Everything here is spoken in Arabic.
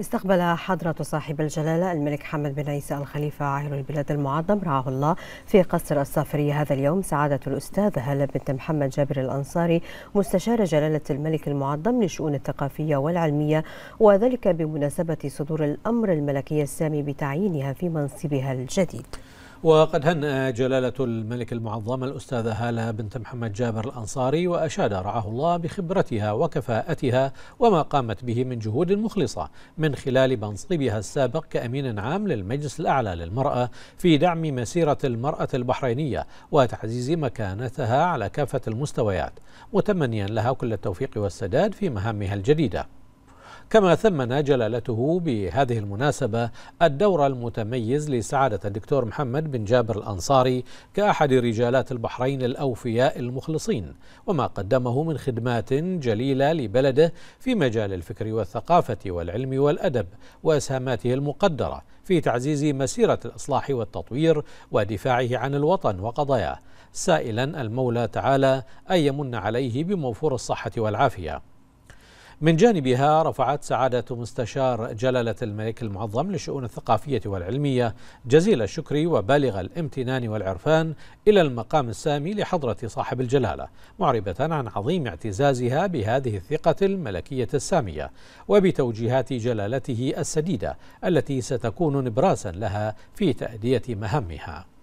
استقبل حضرة صاحب الجلالة الملك حمد بن عيسى الخليفة عاهل البلاد المعظم رعاه الله في قصر الصافرية هذا اليوم سعادة الأستاذ هلا بنت محمد جابر الأنصاري مستشار جلالة الملك المعظم للشؤون الثقافية والعلمية وذلك بمناسبة صدور الأمر الملكي السامي بتعيينها في منصبها الجديد وقد هنأ جلالة الملك المعظم الأستاذة هالة بنت محمد جابر الأنصاري وأشاد رعاه الله بخبرتها وكفاءتها وما قامت به من جهود مخلصة من خلال منصبها السابق كأمين عام للمجلس الأعلى للمرأة في دعم مسيرة المرأة البحرينية وتعزيز مكانتها على كافة المستويات متمنيا لها كل التوفيق والسداد في مهامها الجديدة كما ثمن جلالته بهذه المناسبة الدور المتميز لسعادة الدكتور محمد بن جابر الأنصاري كأحد رجالات البحرين الأوفياء المخلصين وما قدمه من خدمات جليلة لبلده في مجال الفكر والثقافة والعلم والأدب وإسهاماته المقدرة في تعزيز مسيرة الإصلاح والتطوير ودفاعه عن الوطن وقضاياه سائلا المولى تعالى أن يمن عليه بموفور الصحة والعافية من جانبها رفعت سعادة مستشار جلالة الملك المعظم للشؤون الثقافية والعلمية جزيل الشكر وبالغ الامتنان والعرفان إلى المقام السامي لحضرة صاحب الجلالة معربة عن عظيم اعتزازها بهذه الثقة الملكية السامية وبتوجيهات جلالته السديدة التي ستكون نبراسا لها في تأدية مهامها